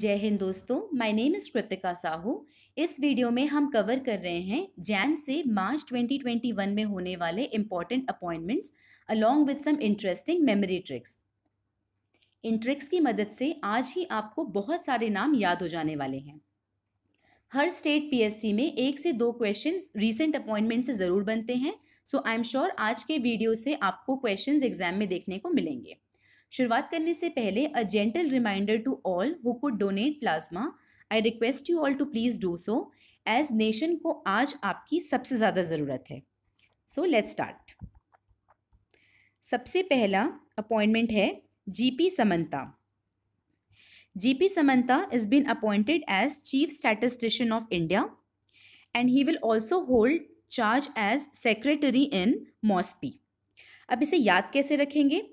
जय हिंद दोस्तों my name is Kritika Sahu इस वीडियो में हम कवर कर रहे हैं जैन से मार्च 2021 में होने वाले important appointments along with some interesting memory tricks इन ट्रिक्स की मदद से आज ही आपको बहुत सारे नाम याद हो जाने वाले हैं हर स्टेट पीएससी में एक से दो क्वेश्चन रिसेंट अपॉइंटमेंट से ज़रूर बनते हैं सो आई एम श्योर आज के वीडियो से आपको क्वेश्चन एग्जाम में देखने को मिलेंगे शुरुआत करने से पहले a gentle reminder to all who could donate plasma I request you all to please do so as nation को आज आपकी सबसे ज़्यादा ज़रूरत है सो लेट्स स्टार्ट सबसे पहला अपॉइंटमेंट है GP Samanta GP Samanta is been appointed as chief statistician of India and he will also hold charge as secretary in MoSPI अब इसे याद कैसे रखेंगे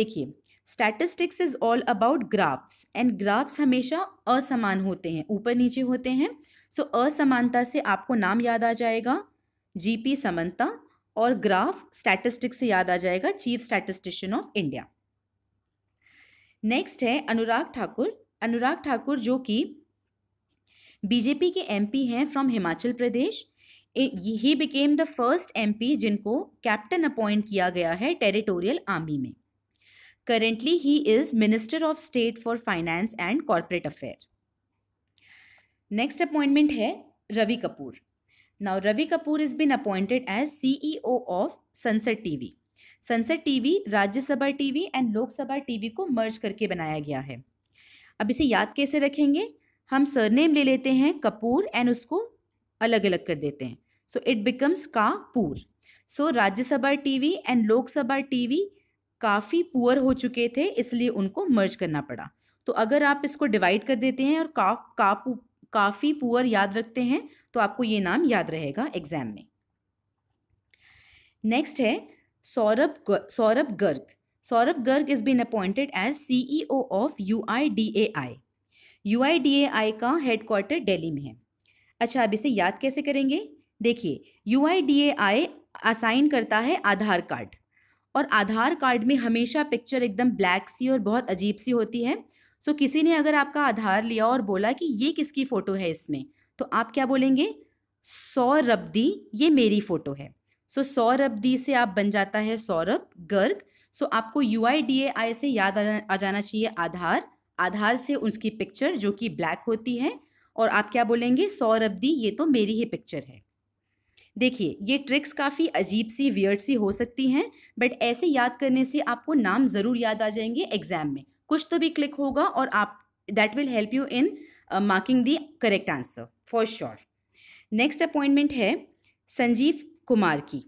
देखिए statistics is all about graphs and graphs हमेशा असमान होते हैं ऊपर नीचे होते हैं सो so, असमानता से आपको नाम याद आ जाएगा जीपी समंता और ग्राफ स्टैटिस्टिक्स से याद आ जाएगा chief statistician of India next है अनुराग ठाकुर अनुराग ठाकुर जो कि बीजेपी के एमपी हैं from Himachal Pradesh he became the first MP जिनको कैप्टन अपॉइंट किया गया है टेरिटोरियल आर्मी में Currently, he is Minister of State for Finance and Corporate Affair. Next appointment hai Ravi Kapoor. Now, Ravi Kapoor has been appointed as CEO of Sunset TV. Sansad TV Rajya Sabha TV and Lok Sabha TV को merge करके बनाया गया है अब इसे याद कैसे रखेंगे हम सरनेम ले लेते हैं कपूर एंड उसको अलग अलग कर देते हैं सो इट बिकम्स कापूर so Rajya Sabha TV and Lok Sabha TV काफ़ी पुअर हो चुके थे इसलिए उनको मर्ज करना पड़ा तो अगर आप इसको डिवाइड कर देते हैं और काफ काफ काफ़ी पुअर याद रखते हैं तो आपको ये नाम याद रहेगा एग्ज़ाम में नेक्स्ट है Saurabh Saurabh Garg Saurabh Garg is been appointed as C of U I D A I U I D A I का दिल्ली में है अच्छा अब इसे याद कैसे करेंगे देखिए U I D A I assign करता है आधार कार्ड और आधार कार्ड में हमेशा पिक्चर एकदम ब्लैक सी और बहुत अजीब सी होती है सो so, किसी ने अगर आपका आधार लिया और बोला कि ये किसकी फ़ोटो है इसमें तो आप क्या बोलेंगे दी ये मेरी फ़ोटो है सो so, दी से आप बन जाता है सौरभ गर्ग सो so, आपको U I D A I से याद आ जाना चाहिए आधार आधार से उसकी पिक्चर जो कि ब्लैक होती है और आप क्या बोलेंगे दी ये तो मेरी ही पिक्चर है देखिए ये ट्रिक्स काफ़ी अजीब सी वियर्ड सी हो सकती हैं बट ऐसे याद करने से आपको नाम ज़रूर याद आ जाएंगे एग्जाम में कुछ तो भी क्लिक होगा और आप that will help you in marking the correct answer for sure next appointment है संजीव कुमार की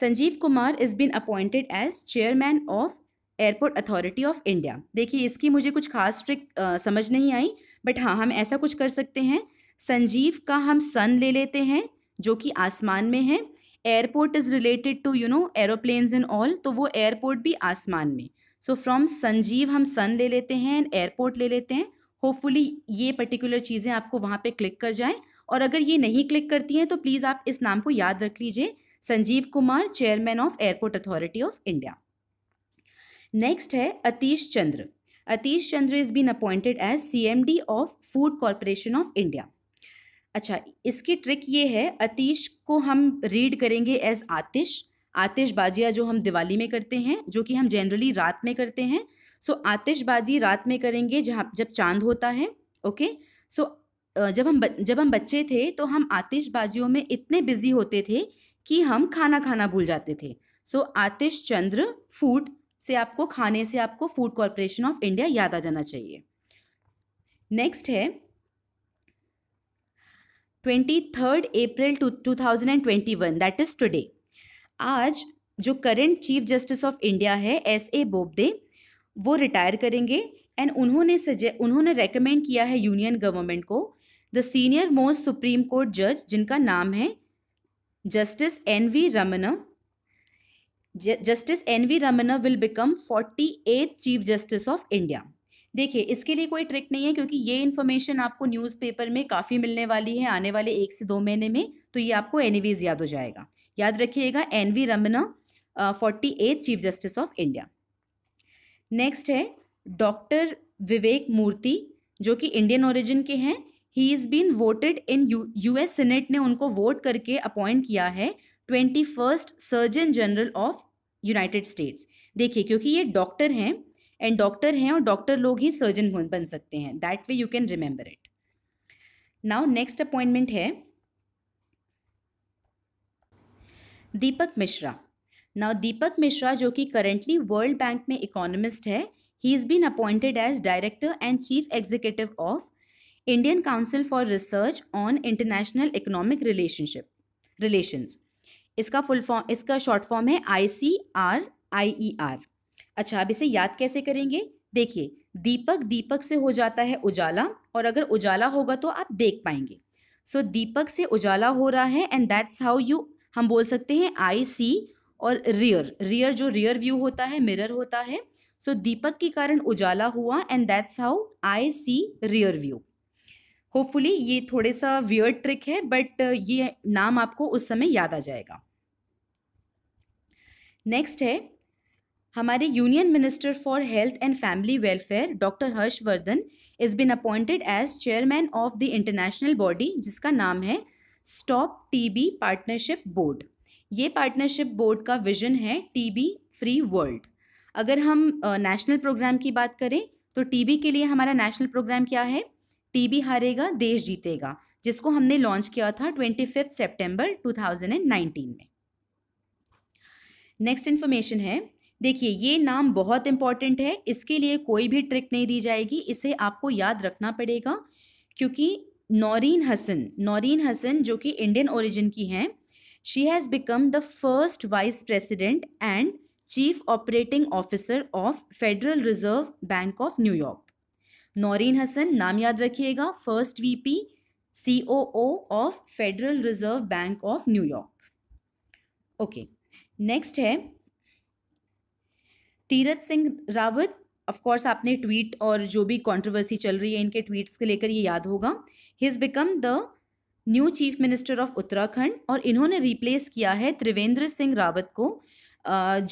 Sanjeev Kumar is been appointed as chairman of airport authority of India देखिए इसकी मुझे कुछ खास ट्रिक आ, uh, समझ नहीं आई बट हाँ हम ऐसा कुछ कर सकते हैं संजीव का हम सन ले लेते हैं जो कि आसमान में है airport is related to you know aeroplanes in all तो वो एयरपोर्ट भी आसमान में सो फ्रॉम संजीव हम सन ले लेते हैं एंड एयरपोर्ट ले लेते हैं होपफुली ये पर्टिकुलर चीज़ें आपको वहाँ पे क्लिक कर जाएं और अगर ये नहीं क्लिक करती हैं तो प्लीज़ आप इस नाम को याद रख लीजिए Sanjeev Kumar chairman of airport authority of India next है Atish Chandra Atish Chandra is been appointed as C M D of food corporation of India अच्छा इसकी ट्रिक ये है अतीश को हम रीड करेंगे एज आतिश आतिशबाजियाँ जो हम दिवाली में करते हैं जो कि हम जनरली रात में करते हैं सो so, आतिशबाजी रात में करेंगे जहाँ जब चांद होता है ओके okay? सो so, जब हम जब हम बच्चे थे तो हम आतिशबाजियों में इतने बिजी होते थे कि हम खाना खाना भूल जाते थे सो so, आतिश चंद्र फूड से आपको खाने से आपको फूड कॉरपोरेशन ऑफ इंडिया याद आ जाना चाहिए नेक्स्ट है twenty third April two thousand and twenty one that is today आज जो current chief justice of India है एस ए बोबडे वो रिटायर करेंगे एंड उन्होंने सजे उन्होंने रेकमेंड किया है यूनियन गवर्नमेंट को the senior most supreme court जज जिनका नाम है justice N V Ramana justice N V Ramana will become forty eighth chief justice of India देखिए इसके लिए कोई ट्रिक नहीं है क्योंकि ये इन्फॉर्मेशन आपको न्यूज़पेपर में काफ़ी मिलने वाली है आने वाले एक से दो महीने में तो ये आपको एनीवेज याद हो जाएगा याद रखिएगा N V Ramana forty eighth chief justice of India next है डॉक्टर विवेक मूर्ति जो कि इंडियन ओरिजिन के हैं he is been voted in U S senate ने उनको वोट करके अपॉइंट किया है twenty first surgeon general of United States देखिए क्योंकि ये डॉक्टर हैं एंड डॉक्टर हैं और डॉक्टर लोग ही सर्जन बन सकते हैं that way you can remember it now next appointment है दीपक मिश्रा नाउ दीपक मिश्रा जो कि करेंटली वर्ल्ड बैंक में इकोनॉमिस्ट है he is been appointed as director and chief executive of Indian council for research on international economic relationship relations इसका full form इसका short form है I C R I E R अच्छा अब इसे याद कैसे करेंगे देखिए दीपक दीपक से हो जाता है उजाला और अगर उजाला होगा तो आप देख पाएंगे सो so, दीपक से उजाला हो रहा है एंड दैट्स हाउ यू हम बोल सकते हैं आई सी और रियर रियर जो रियर व्यू होता है मिरर होता है सो so, दीपक के कारण उजाला हुआ and that's how I C rear view hopefully ये थोड़े सा वियर ट्रिक है बट ये नाम आपको उस समय याद आ जाएगा नेक्स्ट है हमारे union minister for health and family welfare doctor Harsh Vardhan is been appointed as chairman of the international body जिसका नाम है स्टॉप टीबी पार्टनरशिप बोर्ड ये पार्टनरशिप बोर्ड का विजन है टीबी फ्री वर्ल्ड अगर हम नेशनल प्रोग्राम की बात करें तो टीबी के लिए हमारा नेशनल प्रोग्राम क्या है टीबी हारेगा देश जीतेगा जिसको हमने लॉन्च किया था twenty fifth September two thousand and nineteen में नेक्स्ट इन्फॉर्मेशन है देखिए ये नाम बहुत इंपॉर्टेंट है इसके लिए कोई भी ट्रिक नहीं दी जाएगी इसे आपको याद रखना पड़ेगा क्योंकि नौरीन हसन नौरीन हसन जो कि इंडियन ओरिजिन की हैं she has become the first vice president and chief operating officer of federal reserve bank of New York Naureen Hassan नाम याद रखिएगा first VP COO of federal reserve bank of New York okay next है तीरथ सिंह रावत ऑफ कोर्स आपने tweet और जो भी controversy चल रही है इनके ट्वीट्स को लेकर ये याद होगा he is become the new chief minister of Uttarakhand और इन्होंने रिप्लेस किया है त्रिवेंद्र सिंह रावत को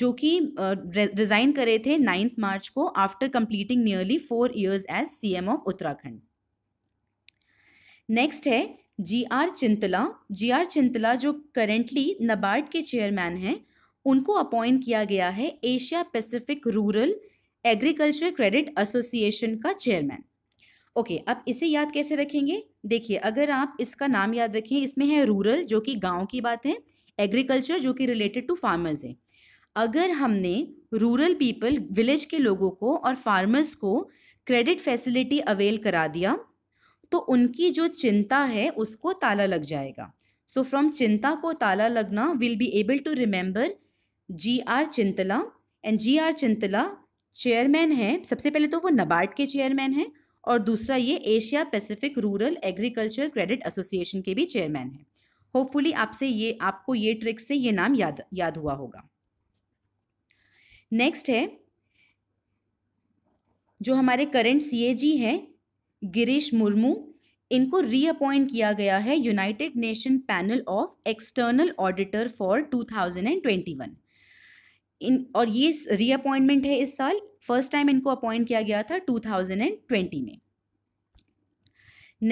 जो कि रिज़ाइन करे थे नाइन्थ मार्च को after completing nearly four years as M of Uttarakhand next है G R Chintala G R Chintala जो करेंटली नबार्ड के चेयरमैन हैं उनको अपॉइंट किया गया है Asia Pacific rural agriculture credit association का चेयरमैन ओके अब इसे याद कैसे रखेंगे देखिए अगर आप इसका नाम याद रखें इसमें है रूरल जो कि गांव की बात है एग्रीकल्चर जो कि रिलेटेड टू फार्मर्स है अगर हमने रूरल पीपल विलेज के लोगों को और फार्मर्स को क्रेडिट फैसिलिटी अवेल करा दिया तो उनकी जो चिंता है उसको ताला लग जाएगा सो फ्रॉम चिंता को ताला लगना will be able to remember G R Chintala and G R Chintala chairman हैं सबसे पहले तो वो नबार्ड के चेयरमैन हैं और दूसरा ये Asia Pacific rural agriculture credit association के भी चेयरमैन हैं होपफुली आपसे ये आपको ये ट्रिक से ये नाम याद याद हुआ होगा नेक्स्ट है जो हमारे करंट सीएजी हैं गिरीश मुर्मू इनको रीअपॉइंट किया गया है United Nation panel of external auditor for one इन और ये रीअपॉइंटमेंट है इस साल फर्स्ट टाइम इनको अपॉइंट किया गया था 2020 में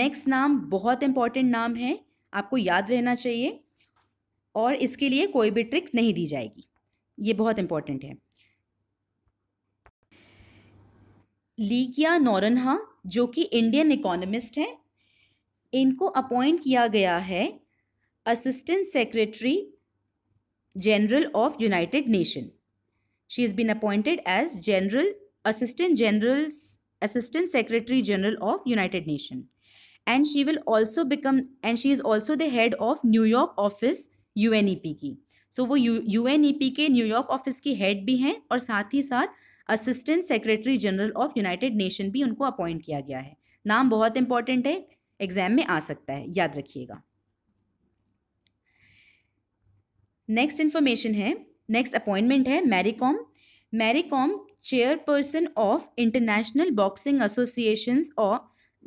नेक्स्ट नाम बहुत इंपॉर्टेंट नाम है आपको याद रहना चाहिए और इसके लिए कोई भी ट्रिक नहीं दी जाएगी ये बहुत इंपॉर्टेंट है लीकिया नौरनहा जो कि इंडियन इकोनॉमिस्ट हैं इनको अपॉइंट किया गया है assistant secretary general of United Nation She has been appointed as General Assistant General Assistant Secretary General of United Nations and she will also become and she is also the head of New York office UNEP की so so, वो U N E P के New York office की head भी हैं और साथ ही साथ assistant secretary general of United Nation भी उनको अपॉइंट किया गया है नाम बहुत इंपॉर्टेंट है एग्जाम में आ सकता है याद रखिएगा नेक्स्ट इन्फॉर्मेशन है नेक्स्ट अपॉइंटमेंट है Mary Kom Mary Kom chairperson of international boxing association और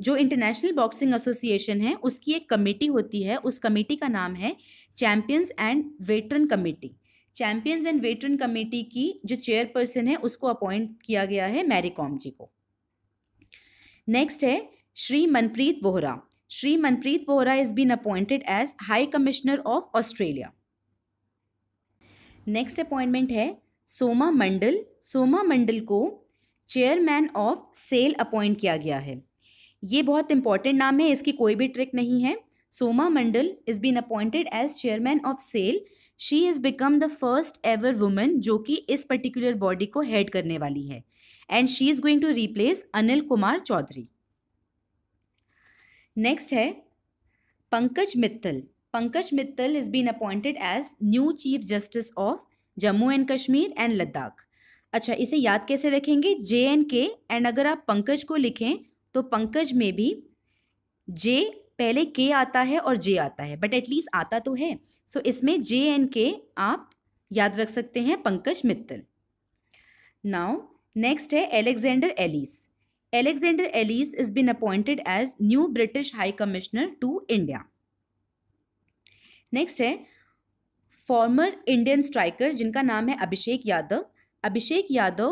जो इंटरनेशनल बॉक्सिंग एसोसिएशन है उसकी एक कमेटी होती है उस कमेटी का नाम है champions and veteran committee champions and veteran committee की जो चेयरपर्सन है उसको अपॉइंट किया गया है मैरी कॉम जी को नेक्स्ट है Shri Manpreet Vohra Shri Manpreet Vohra is been appointed as high commissioner of Australia next appointment है सोमा मंडल सोमा मंडल को चेयरमैन ऑफ सेल अपॉइंट किया गया है ये बहुत इंपॉर्टेंट नाम है इसकी कोई भी ट्रिक नहीं है Soma Mandal is been appointed as chairman of SAIL she is become the first ever women जो कि इस पर्टिकुलर बॉडी को हेड करने वाली है and she is going to replace Anil Kumar Chaudhary next है Pankaj Mittal Pankaj Mittal has been appointed as new Chief Justice of Jammu and Kashmir and Ladakh. अच्छा इसे याद कैसे रखेंगे जे एंड के एंड अगर आप पंकज को लिखें तो पंकज में भी जे पहले के आता है और जे आता है बट एटलीस्ट आता तो है सो so, इसमें जे एंड के आप याद रख सकते हैं पंकज मित्तल नाउ नेक्स्ट है Alexander Ellis Alexander Ellis is been appointed as new British high commissioner to India next है फॉर्मर इंडियन स्ट्राइकर जिनका नाम है अभिषेक यादव अभिषेक यादव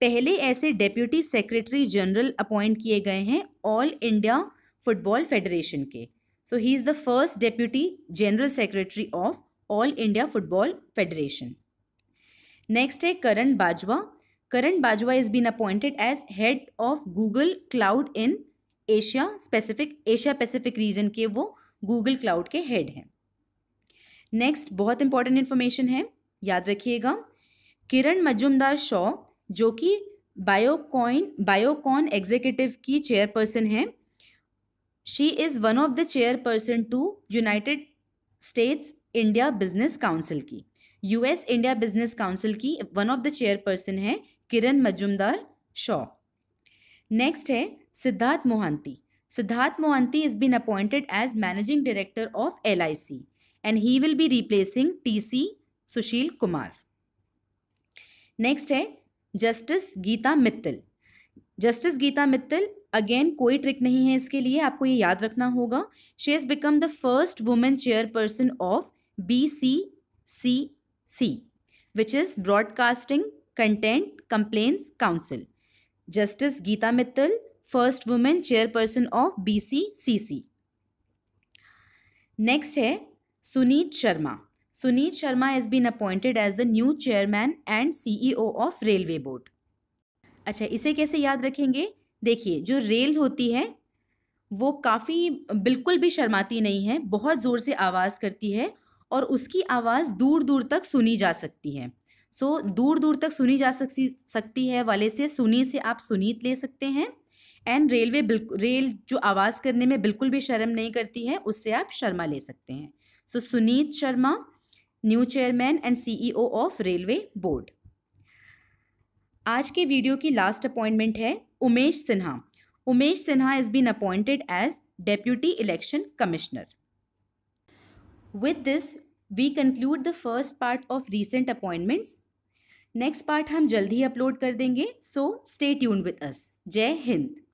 पहले ऐसे डेप्यूटी सेक्रेटरी जनरल अपॉइंट किए गए हैं ऑल इंडिया फुटबॉल फेडरेशन के so he is the first deputy general secretary of All India football federation next है Karan Bajwa Karan Bajwa is been appointed as head of Google cloud in Asia specific Asia Pacific region के वो Google cloud के head हैं next बहुत important information है याद रखिएगा किरण मजुमदार शॉ जो कि बायोकॉइन बायोकॉन एग्जीक्यूटिव की चेयरपर्सन है she is one of the chairperson to United states India business council की यूएस इंडिया बिजनेस काउंसिल की वन ऑफ द चेयरपर्सन है किरण मजुमदार शॉ नेक्स्ट है Siddharth Mohanty Siddharth Mohanty is been appointed as managing director of L I C he will be replacing T C Sushil Kumar next है justice Gita Mittal justice Gita Mittal again कोई trick नहीं है इसके लिए आपको ये याद रखना होगा she has become the first women chairperson of B C C C which is broadcasting content complaints council justice Gita Mittal first women chairperson of B C C C next है Sunit Sharma Sunit Sharma has been appointed as the new chairman and CEO of railway board अच्छा इसे कैसे याद रखेंगे देखिए जो rail होती है वो काफ़ी बिल्कुल भी शर्माती नहीं है बहुत ज़ोर से आवाज़ करती है और उसकी आवाज़ दूर दूर तक सुनी जा सकती है सो so, दूर दूर तक सुनी जा सकती सकती है वाले से सुनी से आप सुनीत ले सकते हैं एंड रेलवे बिल्कुल रेल जो आवाज़ करने में बिल्कुल भी शर्म नहीं करती है उससे आप शर्मा ले सकते हैं So Sunit Sharma new chairman and CEO of railway board आज के वीडियो की लास्ट अपॉइंटमेंट है Umesh Sinha Umesh Sinha is been appointed as deputy election commissioner with this we conclude the first part of recent appointments next part हम जल्द ही अपलोड कर देंगे so stay tune with us Jai Hind